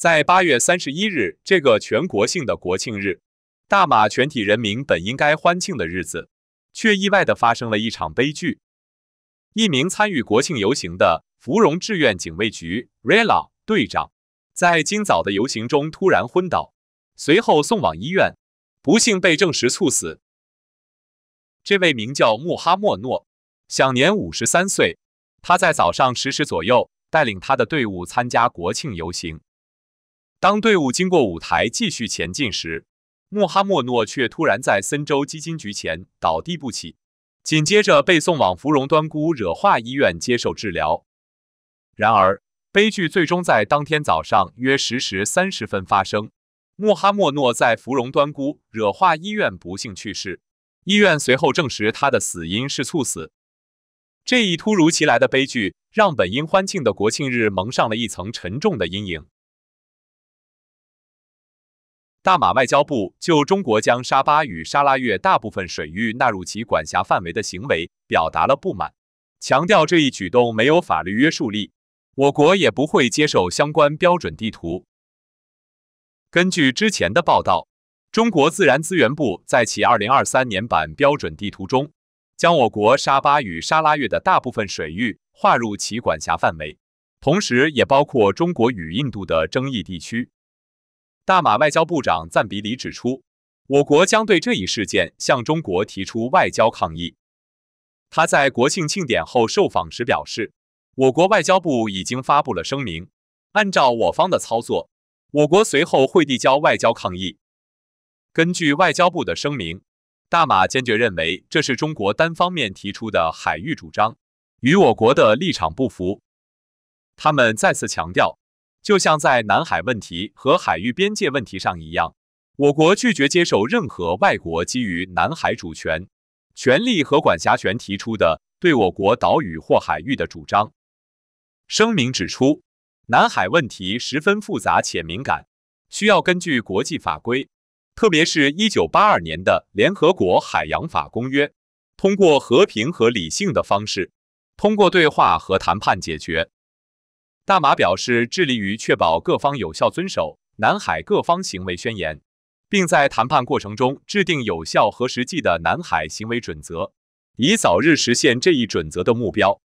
在八月三十一日这个全国性的国庆日，大马全体人民本应该欢庆的日子，却意外的发生了一场悲剧。一名参与国庆游行的芙蓉志愿警卫局 r e l 队长，在今早的游行中突然昏倒，随后送往医院，不幸被证实猝死。这位名叫穆哈莫诺，享年五十三岁。他在早上十时左右带领他的队伍参加国庆游行。当队伍经过舞台继续前进时，穆哈莫诺却突然在森州基金局前倒地不起，紧接着被送往芙蓉端姑惹化医院接受治疗。然而，悲剧最终在当天早上约十时三十分发生，穆哈莫诺在芙蓉端姑惹化医院不幸去世。医院随后证实他的死因是猝死。这一突如其来的悲剧让本应欢庆的国庆日蒙上了一层沉重的阴影。大马外交部就中国将沙巴与沙拉越大部分水域纳入其管辖范围的行为表达了不满，强调这一举动没有法律约束力，我国也不会接受相关标准地图。根据之前的报道，中国自然资源部在其2023年版标准地图中，将我国沙巴与沙拉越的大部分水域划入其管辖范围，同时也包括中国与印度的争议地区。大马外交部长赞比里指出，我国将对这一事件向中国提出外交抗议。他在国庆庆典后受访时表示，我国外交部已经发布了声明，按照我方的操作，我国随后会递交外交抗议。根据外交部的声明，大马坚决认为这是中国单方面提出的海域主张，与我国的立场不符。他们再次强调。就像在南海问题和海域边界问题上一样，我国拒绝接受任何外国基于南海主权、权利和管辖权提出的对我国岛屿或海域的主张。声明指出，南海问题十分复杂且敏感，需要根据国际法规，特别是1982年的《联合国海洋法公约》，通过和平和理性的方式，通过对话和谈判解决。大马表示致力于确保各方有效遵守《南海各方行为宣言》，并在谈判过程中制定有效和实际的南海行为准则，以早日实现这一准则的目标。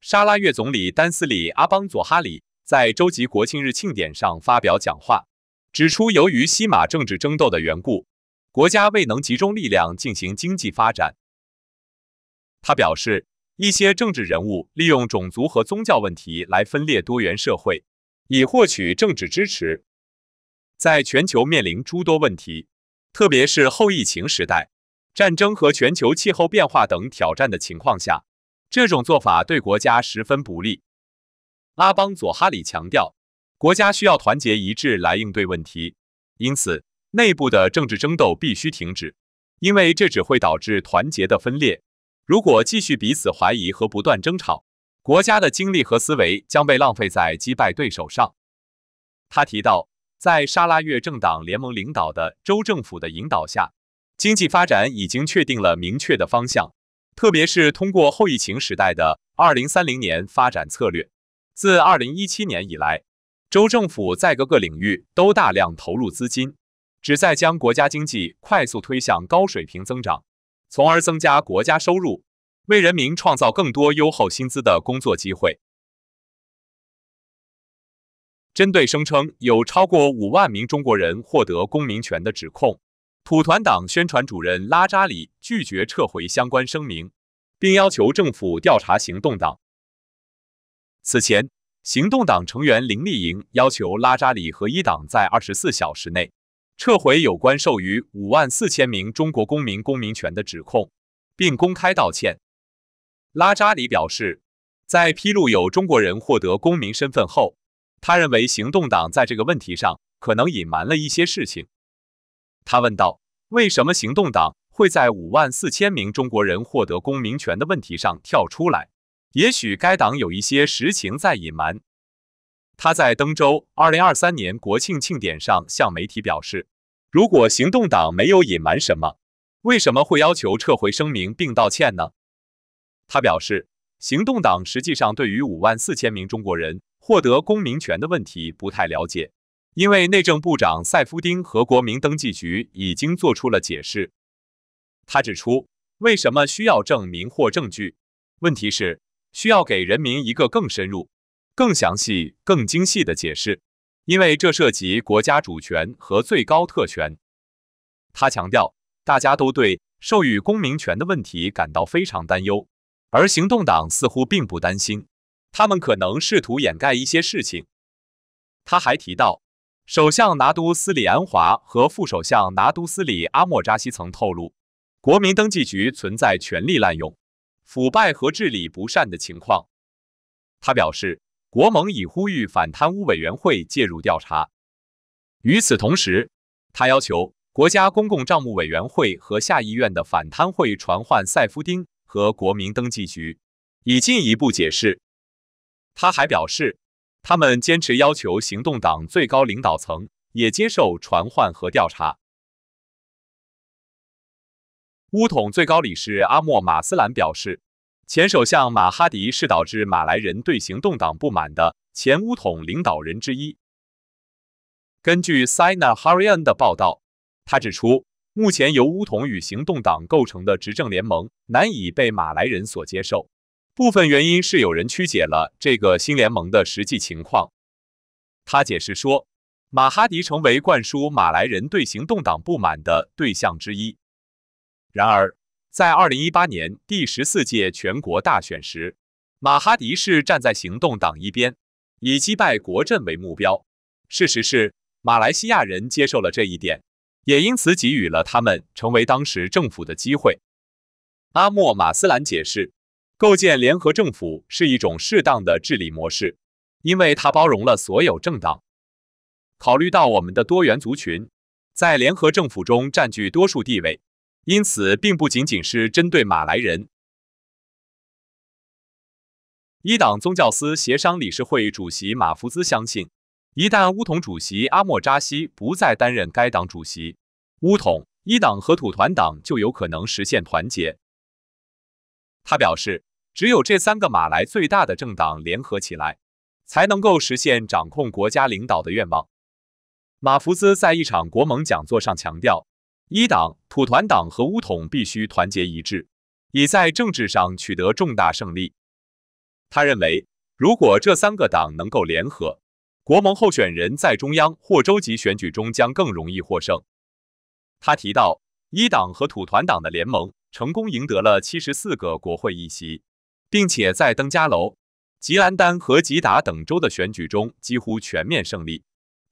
沙拉越总理丹斯里阿邦佐哈里在州级国庆日庆典上发表讲话，指出由于西马政治争斗的缘故，国家未能集中力量进行经济发展。他表示。一些政治人物利用种族和宗教问题来分裂多元社会，以获取政治支持。在全球面临诸多问题，特别是后疫情时代、战争和全球气候变化等挑战的情况下，这种做法对国家十分不利。拉邦佐哈里强调，国家需要团结一致来应对问题，因此内部的政治争斗必须停止，因为这只会导致团结的分裂。如果继续彼此怀疑和不断争吵，国家的精力和思维将被浪费在击败对手上。他提到，在沙拉越政党联盟领导的州政府的引导下，经济发展已经确定了明确的方向，特别是通过后疫情时代的二零三零年发展策略。自二零一七年以来，州政府在各个领域都大量投入资金，旨在将国家经济快速推向高水平增长。从而增加国家收入，为人民创造更多优厚薪资的工作机会。针对声称有超过五万名中国人获得公民权的指控，土团党宣传主任拉扎里拒绝撤回相关声明，并要求政府调查行动党。此前，行动党成员林立营要求拉扎里和一党在二十四小时内。撤回有关授予五万四千名中国公民公民权的指控，并公开道歉。拉扎里表示，在披露有中国人获得公民身份后，他认为行动党在这个问题上可能隐瞒了一些事情。他问道：“为什么行动党会在五万四千名中国人获得公民权的问题上跳出来？也许该党有一些实情在隐瞒。”他在登州2023年国庆庆典上向媒体表示：“如果行动党没有隐瞒什么，为什么会要求撤回声明并道歉呢？”他表示，行动党实际上对于5万四千名中国人获得公民权的问题不太了解，因为内政部长塞夫丁和国民登记局已经做出了解释。他指出，为什么需要证明或证据？问题是需要给人民一个更深入。更详细、更精细的解释，因为这涉及国家主权和最高特权。他强调，大家都对授予公民权的问题感到非常担忧，而行动党似乎并不担心，他们可能试图掩盖一些事情。他还提到，首相拿督斯里安华和副首相拿督斯里阿莫扎西曾透露，国民登记局存在权力滥用、腐败和治理不善的情况。他表示。国盟已呼吁反贪污委员会介入调查。与此同时，他要求国家公共账目委员会和下议院的反贪会传唤塞夫丁和国民登记局，以进一步解释。他还表示，他们坚持要求行动党最高领导层也接受传唤和调查。乌统最高理事阿莫马斯兰表示。前首相马哈迪是导致马来人对行动党不满的前巫统领导人之一。根据《Sinaharian》的报道，他指出，目前由巫统与行动党构成的执政联盟难以被马来人所接受，部分原因是有人曲解了这个新联盟的实际情况。他解释说，马哈迪成为灌输马来人对行动党不满的对象之一。然而，在二零一八年第十四届全国大选时，马哈迪是站在行动党一边，以击败国阵为目标。事实是，马来西亚人接受了这一点，也因此给予了他们成为当时政府的机会。阿莫马斯兰解释，构建联合政府是一种适当的治理模式，因为它包容了所有政党。考虑到我们的多元族群，在联合政府中占据多数地位。因此，并不仅仅是针对马来人。一党宗教司协商理事会主席马福兹相信，一旦乌统主席阿莫扎西不再担任该党主席，乌统一党和土团党就有可能实现团结。他表示，只有这三个马来最大的政党联合起来，才能够实现掌控国家领导的愿望。马福兹在一场国盟讲座上强调。一党、土团党和乌统必须团结一致，以在政治上取得重大胜利。他认为，如果这三个党能够联合，国盟候选人在中央或州级选举中将更容易获胜。他提到，一党和土团党的联盟成功赢得了七十四个国会议席，并且在登加楼、吉兰丹和吉达等州的选举中几乎全面胜利。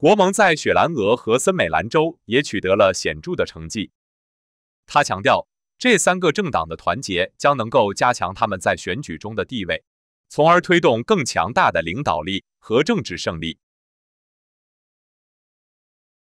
国盟在雪兰莪和森美兰州也取得了显著的成绩。他强调，这三个政党的团结将能够加强他们在选举中的地位，从而推动更强大的领导力和政治胜利。